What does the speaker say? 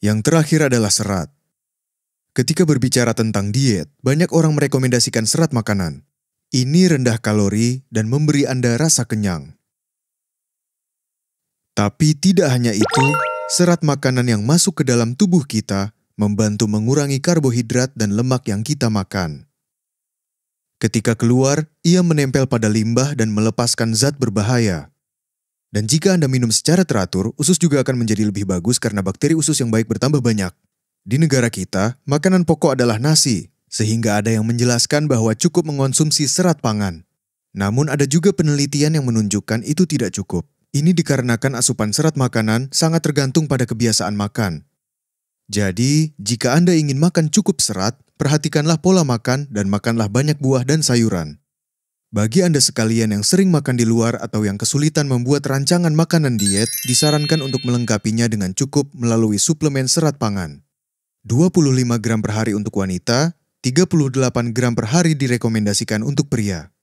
Yang terakhir adalah serat. Ketika berbicara tentang diet, banyak orang merekomendasikan serat makanan. Ini rendah kalori dan memberi Anda rasa kenyang. Tapi tidak hanya itu, serat makanan yang masuk ke dalam tubuh kita membantu mengurangi karbohidrat dan lemak yang kita makan. Ketika keluar, ia menempel pada limbah dan melepaskan zat berbahaya. Dan jika Anda minum secara teratur, usus juga akan menjadi lebih bagus karena bakteri usus yang baik bertambah banyak. Di negara kita, makanan pokok adalah nasi, sehingga ada yang menjelaskan bahwa cukup mengonsumsi serat pangan. Namun ada juga penelitian yang menunjukkan itu tidak cukup. Ini dikarenakan asupan serat makanan sangat tergantung pada kebiasaan makan. Jadi, jika Anda ingin makan cukup serat, perhatikanlah pola makan dan makanlah banyak buah dan sayuran. Bagi Anda sekalian yang sering makan di luar atau yang kesulitan membuat rancangan makanan diet, disarankan untuk melengkapinya dengan cukup melalui suplemen serat pangan. 25 gram per hari untuk wanita, 38 gram per hari direkomendasikan untuk pria.